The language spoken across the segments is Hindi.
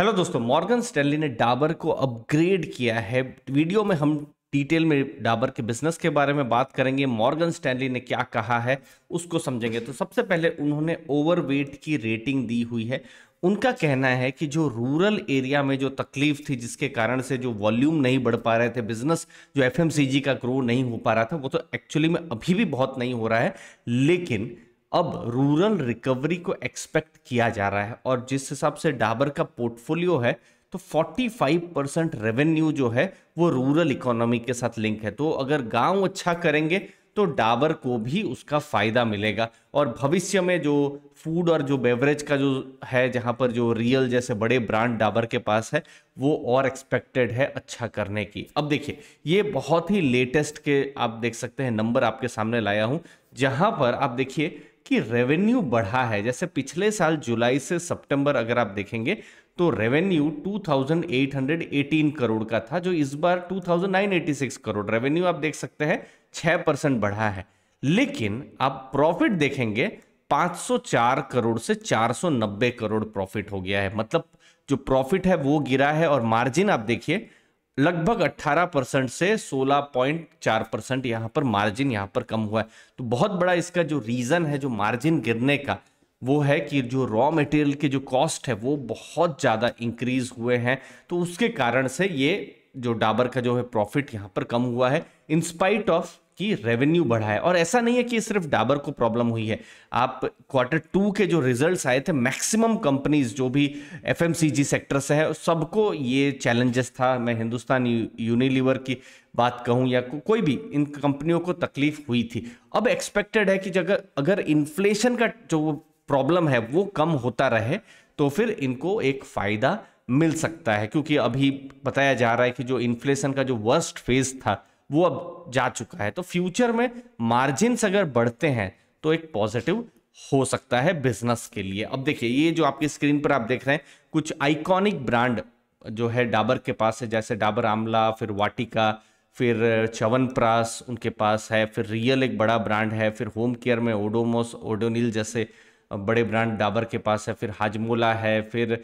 हेलो दोस्तों मॉर्गन स्टैनली ने डाबर को अपग्रेड किया है वीडियो में हम डिटेल में डाबर के बिजनेस के बारे में बात करेंगे मॉर्गन स्टैनली ने क्या कहा है उसको समझेंगे तो सबसे पहले उन्होंने ओवरवेट की रेटिंग दी हुई है उनका कहना है कि जो रूरल एरिया में जो तकलीफ थी जिसके कारण से जो वॉल्यूम नहीं बढ़ पा रहे थे बिजनेस जो एफ का ग्रो नहीं हो पा रहा था वो तो एक्चुअली में अभी भी बहुत नहीं हो रहा है लेकिन अब रूरल रिकवरी को एक्सपेक्ट किया जा रहा है और जिस हिसाब से डाबर का पोर्टफोलियो है तो 45 परसेंट रेवेन्यू जो है वो रूरल इकोनॉमी के साथ लिंक है तो अगर गांव अच्छा करेंगे तो डाबर को भी उसका फायदा मिलेगा और भविष्य में जो फूड और जो बेवरेज का जो है जहां पर जो रियल जैसे बड़े ब्रांड डाबर के पास है वो और एक्सपेक्टेड है अच्छा करने की अब देखिए ये बहुत ही लेटेस्ट के आप देख सकते हैं नंबर आपके सामने लाया हूं जहां पर आप देखिए कि रेवेन्यू बढ़ा है जैसे पिछले साल जुलाई से सितंबर अगर आप देखेंगे तो रेवेन्यू 2818 करोड़ का था जो इस बार 2986 करोड़ रेवेन्यू आप देख सकते हैं 6 परसेंट बढ़ा है लेकिन आप प्रॉफिट देखेंगे 504 करोड़ से 490 करोड़ प्रॉफिट हो गया है मतलब जो प्रॉफिट है वो गिरा है और मार्जिन आप देखिए लगभग 18 परसेंट से 16.4 परसेंट यहाँ पर मार्जिन यहाँ पर कम हुआ है तो बहुत बड़ा इसका जो रीज़न है जो मार्जिन गिरने का वो है कि जो रॉ मटेरियल के जो कॉस्ट है वो बहुत ज़्यादा इंक्रीज हुए हैं तो उसके कारण से ये जो डाबर का जो है प्रॉफिट यहाँ पर कम हुआ है इंस्पाइट ऑफ कि रेवेन्यू बढ़ा है और ऐसा नहीं है कि सिर्फ डाबर को प्रॉब्लम हुई है आप क्वार्टर टू के जो रिजल्ट्स आए थे मैक्सिमम कंपनीज जो भी एफ सेक्टर से है सबको ये चैलेंजेस था मैं हिंदुस्तान यूनिलीवर की बात कहूँ या को, कोई भी इन कंपनियों को तकलीफ हुई थी अब एक्सपेक्टेड है कि जगह अगर इन्फ्लेशन का जो प्रॉब्लम है वो कम होता रहे तो फिर इनको एक फ़ायदा मिल सकता है क्योंकि अभी बताया जा रहा है कि जो इन्फ्लेशन का जो वर्स्ट फेज था वो अब जा चुका है तो फ्यूचर में मार्जिन्स अगर बढ़ते हैं तो एक पॉजिटिव हो सकता है बिजनेस के लिए अब देखिए ये जो आपकी स्क्रीन पर आप देख रहे हैं कुछ आइकॉनिक ब्रांड जो है डाबर के पास है जैसे डाबर आमला फिर वाटिका फिर चवनप्रास उनके पास है फिर रियल एक बड़ा ब्रांड है फिर होम केयर में ओडोमोस ओडोनिल जैसे बड़े ब्रांड डाबर के पास है फिर हाजमोला है फिर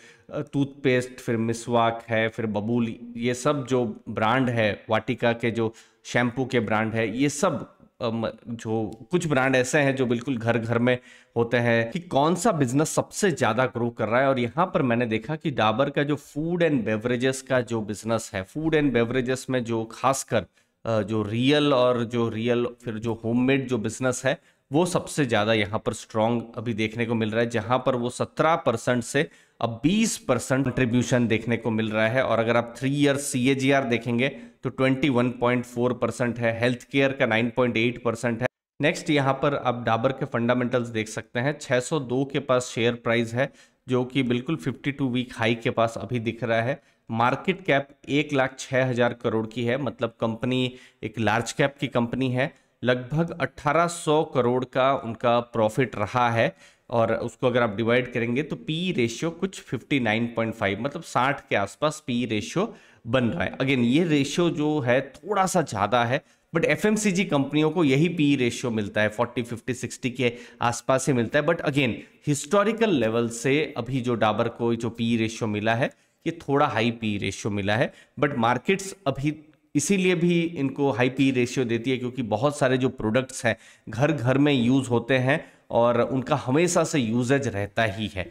टूथपेस्ट फिर मिसवाक है फिर बबूल ये सब जो ब्रांड है वाटिका के जो शैम्पू के ब्रांड है ये सब जो कुछ ब्रांड ऐसे हैं जो बिल्कुल घर घर में होते हैं कि कौन सा बिजनेस सबसे ज़्यादा ग्रो कर रहा है और यहाँ पर मैंने देखा कि डाबर का जो फूड एंड बेवरेजेस का जो बिजनेस है फूड एंड बेवरेजेस में जो खासकर जो रियल और जो रियल फिर जो होममेड जो बिजनेस है वो सबसे ज़्यादा यहाँ पर स्ट्रांग अभी देखने को मिल रहा है जहां पर वो 17 परसेंट से अब 20 परसेंट कंट्रीब्यूशन देखने को मिल रहा है और अगर आप थ्री ईयर सी देखेंगे तो 21.4 परसेंट है हेल्थ केयर का 9.8 परसेंट है नेक्स्ट यहाँ पर आप डाबर के फंडामेंटल्स देख सकते हैं 602 के पास शेयर प्राइस है जो कि बिल्कुल 52 वीक हाई के पास अभी दिख रहा है मार्केट कैप एक लाख छः हज़ार करोड़ की है मतलब कंपनी एक लार्ज कैप की कंपनी है लगभग 1800 करोड़ का उनका प्रॉफिट रहा है और उसको अगर आप डिवाइड करेंगे तो पी रेशियो e कुछ 59.5 मतलब 60 के आसपास पी रेशियो e बन रहा है अगेन ये रेशियो जो है थोड़ा सा ज़्यादा है बट एफ कंपनियों को यही पी रेशियो e मिलता है 40, 50, 60 के आसपास ही मिलता है बट अगेन हिस्टोरिकल लेवल से अभी जो डाबर को जो पी रेशियो मिला है ये थोड़ा हाई पी रेशियो मिला है बट मार्केट्स अभी इसीलिए भी इनको हाई पी रेशियो देती है क्योंकि बहुत सारे जो प्रोडक्ट्स हैं घर घर में यूज़ होते हैं और उनका हमेशा से यूजेज रहता ही है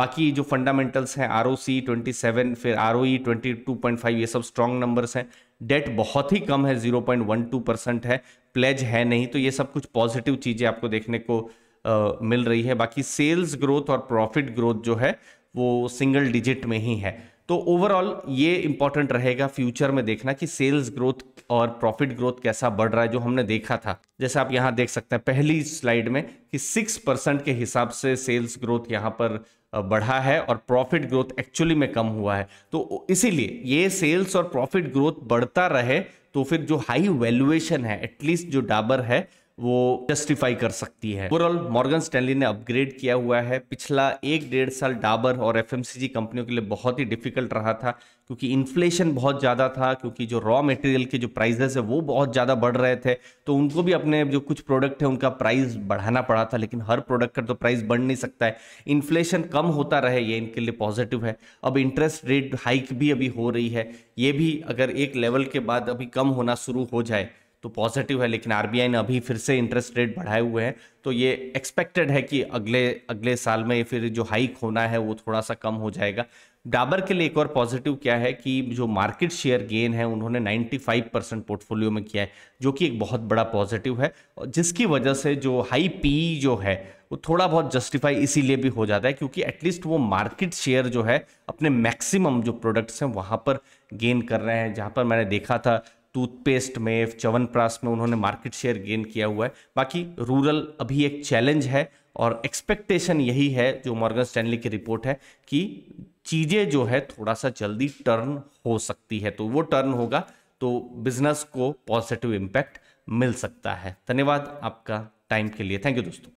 बाकी जो फंडामेंटल्स हैं R O C twenty seven फिर R O E twenty two point five ये सब स्ट्रॉन्ग नंबर्स हैं डेट बहुत ही कम है zero point one two percent है प्लेज है नहीं तो ये सब कुछ पॉजिटिव चीज़ें आपको देखने को आ, मिल रही है बाकी सेल्स ग्रोथ और प्रॉफिट ग्रोथ जो है वो सिंगल डिजिट में ही है तो ओवरऑल ये इंपॉर्टेंट रहेगा फ्यूचर में देखना कि सेल्स ग्रोथ और प्रॉफिट ग्रोथ कैसा बढ़ रहा है जो हमने देखा था जैसे आप यहां देख सकते हैं पहली स्लाइड में कि सिक्स परसेंट के हिसाब से सेल्स ग्रोथ यहां पर बढ़ा है और प्रॉफिट ग्रोथ एक्चुअली में कम हुआ है तो इसीलिए ये सेल्स और प्रॉफिट ग्रोथ बढ़ता रहे तो फिर जो हाई वैल्यूएशन है एटलीस्ट जो डाबर है वो जस्टिफाई कर सकती है ओवरऑल मॉर्गन स्टैनली ने अपग्रेड किया हुआ है पिछला एक डेढ़ साल डाबर और एफ कंपनियों के लिए बहुत ही डिफिकल्ट रहा था क्योंकि इन्फ्लेशन बहुत ज़्यादा था क्योंकि जो रॉ मटेरियल के जो प्राइजेस है वो बहुत ज़्यादा बढ़ रहे थे तो उनको भी अपने जो कुछ प्रोडक्ट है उनका प्राइस बढ़ाना पड़ा था लेकिन हर प्रोडक्ट का तो प्राइस बढ़ नहीं सकता है इन्फ्लेशन कम होता रहे ये इनके लिए पॉजिटिव है अब इंटरेस्ट रेट हाइक भी अभी हो रही है ये भी अगर एक लेवल के बाद अभी कम होना शुरू हो जाए तो पॉजिटिव है लेकिन आरबीआई ने अभी फिर से इंटरेस्ट रेट बढ़ाए हुए हैं तो ये एक्सपेक्टेड है कि अगले अगले साल में फिर जो हाइक होना है वो थोड़ा सा कम हो जाएगा डाबर के लिए एक और पॉजिटिव क्या है कि जो मार्केट शेयर गेन है उन्होंने 95 परसेंट पोर्टफोलियो में किया है जो कि एक बहुत बड़ा पॉजिटिव है और जिसकी वजह से जो हाई पी e जो है वो थोड़ा बहुत जस्टिफाई इसीलिए भी हो जाता है क्योंकि एटलीस्ट वो मार्केट शेयर जो है अपने मैक्सिमम जो प्रोडक्ट्स हैं वहाँ पर गेन कर रहे हैं जहाँ पर मैंने देखा था टूथपेस्ट में च्यवनप्राश में उन्होंने मार्केट शेयर गेन किया हुआ है बाकी रूरल अभी एक चैलेंज है और एक्सपेक्टेशन यही है जो मॉर्गन स्टैनली की रिपोर्ट है कि चीज़ें जो है थोड़ा सा जल्दी टर्न हो सकती है तो वो टर्न होगा तो बिजनेस को पॉजिटिव इम्पैक्ट मिल सकता है धन्यवाद आपका टाइम के लिए थैंक यू दोस्तों